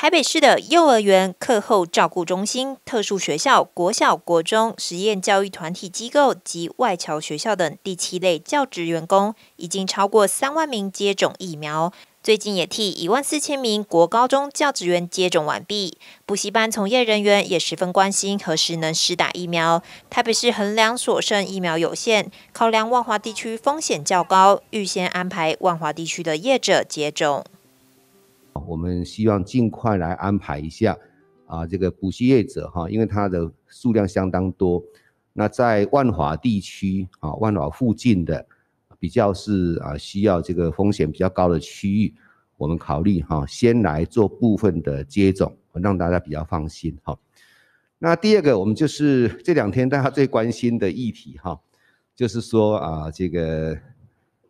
台北市的幼儿园、课后照顾中心、特殊学校、国小、国中、实验教育团体机构及外侨学校等第七类教职员工，已经超过三万名接种疫苗。最近也替一万四千名国高中教职员接种完毕。补习班从业人员也十分关心何时能施打疫苗。台北市衡量所剩疫苗有限，考量万华地区风险较高，预先安排万华地区的业者接种。我们希望尽快来安排一下，啊，这个补习业者哈，因为它的数量相当多，那在万华地区啊，万华附近的比较是啊，需要这个风险比较高的区域，我们考虑哈，先来做部分的接种，让大家比较放心哈。那第二个，我们就是 这两天大家最关心的议题哈，就是说啊，这个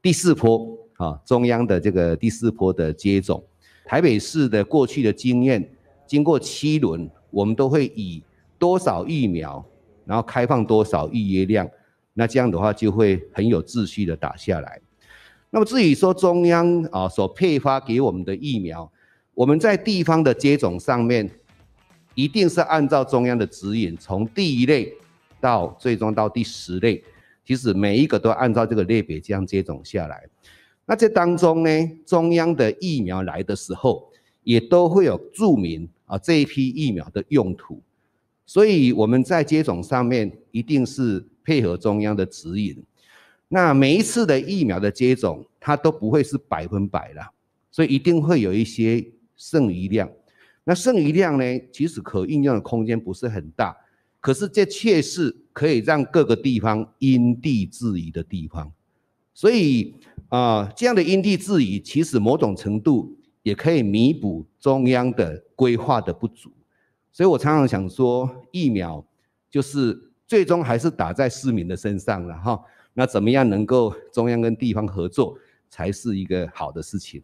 第四波啊，中央的这个第四波的接种。台北市的过去的经验，经过七轮，我们都会以多少疫苗，然后开放多少预约量，那这样的话就会很有秩序的打下来。那么至于说中央啊所配发给我们的疫苗，我们在地方的接种上面，一定是按照中央的指引，从第一类到最终到第十类，其实每一个都按照这个类别这样接种下来。那这当中呢，中央的疫苗来的时候，也都会有注明啊这一批疫苗的用途，所以我们在接种上面一定是配合中央的指引。那每一次的疫苗的接种，它都不会是百分百了，所以一定会有一些剩余量。那剩余量呢，其实可运用的空间不是很大，可是这却是可以让各个地方因地制宜的地方。所以啊，这样的因地制宜，其实某种程度也可以弥补中央的规划的不足。所以我常常想说，疫苗就是最终还是打在市民的身上了哈。那怎么样能够中央跟地方合作，才是一个好的事情？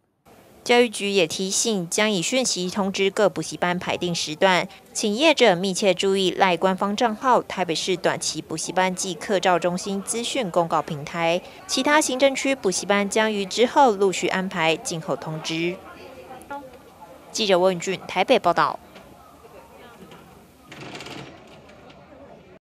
教育局也提醒，将以讯息通知各补习班排定时段，请业者密切注意赖官方账号“台北市短期补习班暨课照中心资讯公告平台”。其他行政区补习班将于之后陆续安排，静候通知。记者温俊台北报道。